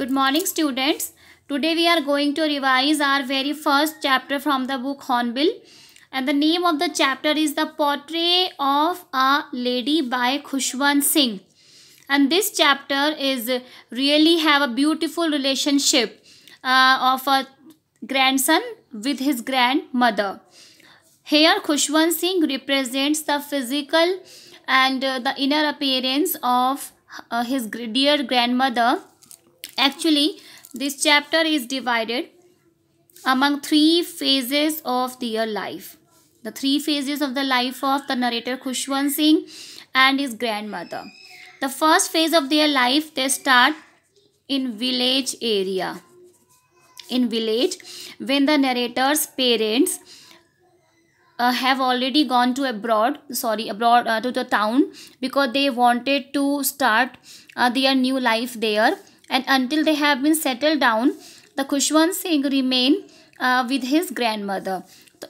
Good morning students. Today we are going to revise our very first chapter from the book Hornbill and the name of the chapter is The Portrait of a Lady by Khushwant Singh. And this chapter is really have a beautiful relationship uh, of a grandson with his grandmother. Here Khushwant Singh represents the physical and uh, the inner appearance of uh, his dear grandmother Actually, this chapter is divided among three phases of their life. The three phases of the life of the narrator Khushwan Singh and his grandmother. The first phase of their life, they start in village area. In village, when the narrator's parents uh, have already gone to abroad sorry abroad uh, to the town because they wanted to start uh, their new life there and until they have been settled down, the Kushwan Singh remain uh, with his grandmother.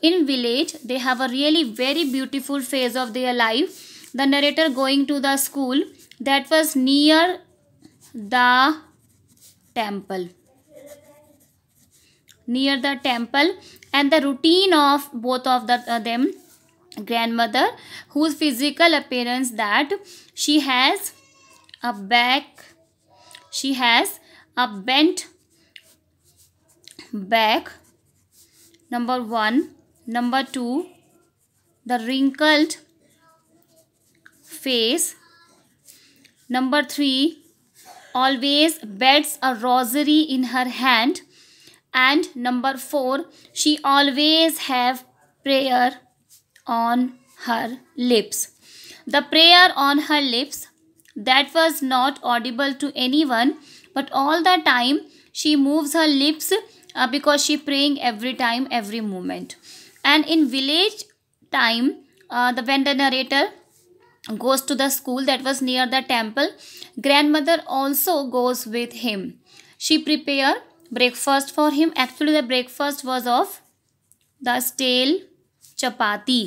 In village, they have a really very beautiful phase of their life. The narrator going to the school that was near the temple. Near the temple and the routine of both of the, uh, them grandmother whose physical appearance that she has a back she has a bent back number 1 number 2 the wrinkled face number 3 always bets a rosary in her hand and number 4 she always have prayer on her lips the prayer on her lips that was not audible to anyone but all the time she moves her lips uh, because she praying every time every moment and in village time uh, the vendor narrator goes to the school that was near the temple grandmother also goes with him she prepare breakfast for him actually the breakfast was of the stale chapati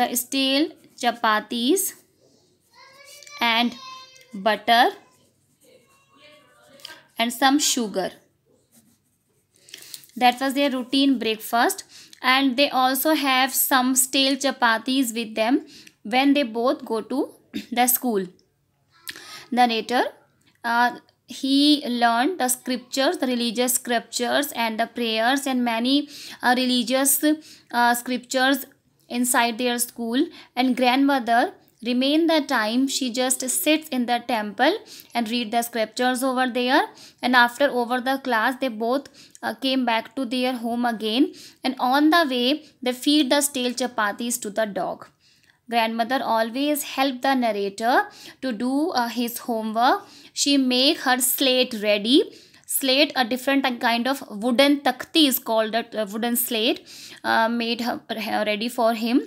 the stale chapatis and butter and some sugar that was their routine breakfast and they also have some stale chapatis with them when they both go to the school the later uh, he learned the scriptures the religious scriptures and the prayers and many uh, religious uh, scriptures inside their school and grandmother remain the time she just sits in the temple and read the scriptures over there and after over the class they both uh, came back to their home again and on the way they feed the stale chapatis to the dog grandmother always help the narrator to do uh, his homework she make her slate ready slate a different kind of wooden takti is called a uh, wooden slate uh, made her, her ready for him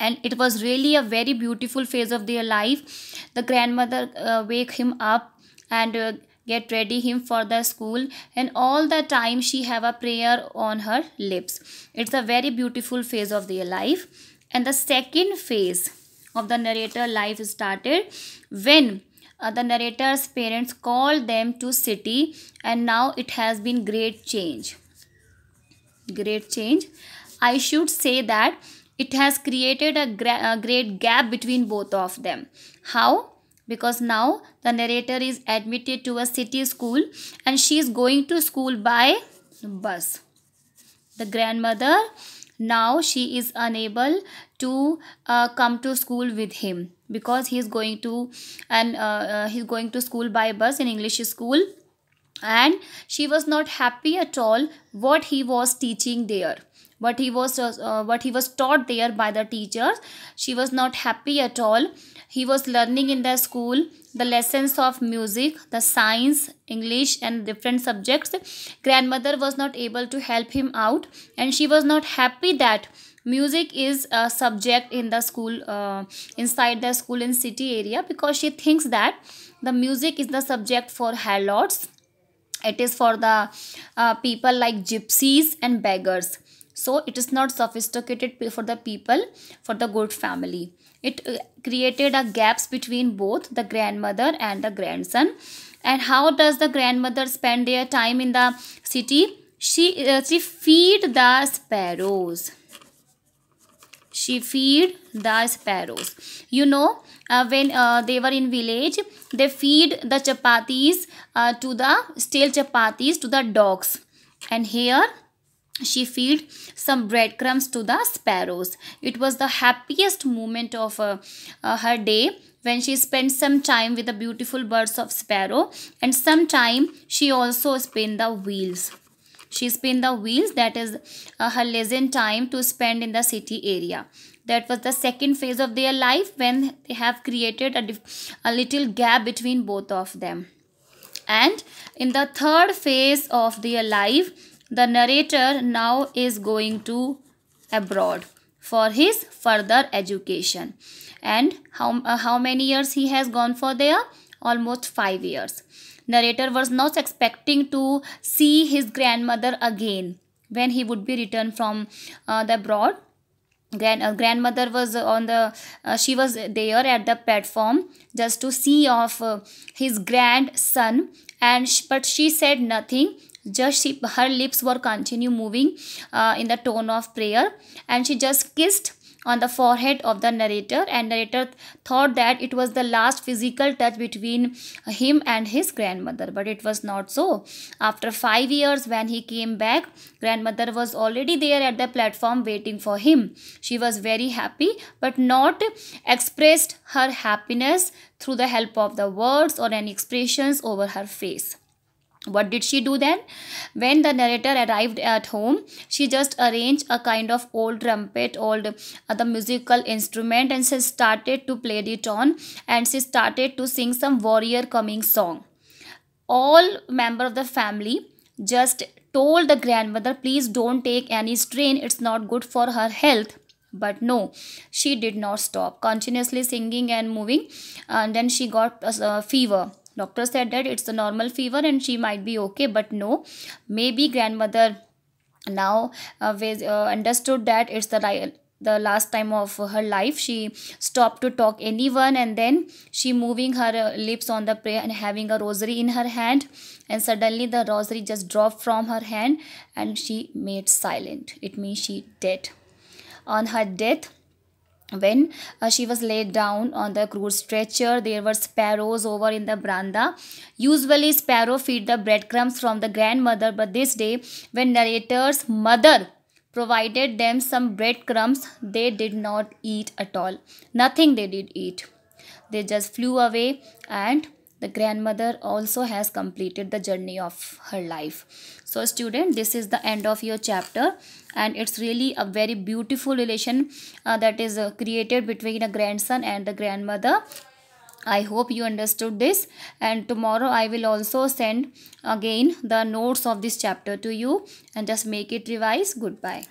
and it was really a very beautiful phase of their life the grandmother uh, wake him up and uh, get ready him for the school and all the time she have a prayer on her lips it's a very beautiful phase of their life and the second phase of the narrator life started when uh, the narrator's parents called them to city and now it has been great change great change i should say that it has created a, a great gap between both of them how because now the narrator is admitted to a city school and she is going to school by bus the grandmother now she is unable to uh, come to school with him because he is going to and uh, uh, he's going to school by bus in english school and she was not happy at all what he was teaching there but he was uh, what uh, he was taught there by the teachers. she was not happy at all he was learning in the school the lessons of music the science english and different subjects grandmother was not able to help him out and she was not happy that music is a subject in the school uh, inside the school in city area because she thinks that the music is the subject for halots. it is for the uh, people like gypsies and beggars so it is not sophisticated for the people for the good family it uh, created a gaps between both the grandmother and the grandson and how does the grandmother spend their time in the city she uh, she feed the sparrows she feed the sparrows you know uh, when uh, they were in village they feed the chapatis uh, to the stale chapatis to the dogs and here she fed some breadcrumbs to the sparrows. It was the happiest moment of uh, uh, her day when she spent some time with the beautiful birds of sparrow and some time she also spin the wheels. She spin the wheels that is uh, her leisure time to spend in the city area. That was the second phase of their life when they have created a, a little gap between both of them. And in the third phase of their life, the narrator now is going to abroad for his further education. And how, uh, how many years he has gone for there? Almost five years. Narrator was not expecting to see his grandmother again when he would be returned from uh, the abroad. Grand, uh, grandmother was on the, uh, she was there at the platform just to see of uh, his grandson and she, but she said nothing just she, her lips were continue moving uh, in the tone of prayer and she just kissed on the forehead of the narrator and narrator thought that it was the last physical touch between him and his grandmother but it was not so after 5 years when he came back grandmother was already there at the platform waiting for him she was very happy but not expressed her happiness through the help of the words or any expressions over her face what did she do then? When the narrator arrived at home, she just arranged a kind of old trumpet, old uh, the musical instrument, and she started to play it on, and she started to sing some warrior coming song. All member of the family just told the grandmother, please don't take any strain; it's not good for her health. But no, she did not stop, continuously singing and moving, and then she got a uh, fever Doctor said that it's a normal fever and she might be okay, but no, maybe grandmother now uh, was, uh, understood that it's the the last time of her life she stopped to talk anyone and then she moving her uh, lips on the prayer and having a rosary in her hand and suddenly the rosary just dropped from her hand and she made silent it means she dead on her death when uh, she was laid down on the crude stretcher there were sparrows over in the veranda usually sparrow feed the breadcrumbs from the grandmother but this day when narrator's mother provided them some breadcrumbs they did not eat at all nothing they did eat they just flew away and the grandmother also has completed the journey of her life so student this is the end of your chapter and it's really a very beautiful relation uh, that is uh, created between a grandson and the grandmother I hope you understood this and tomorrow I will also send again the notes of this chapter to you and just make it revise. Goodbye.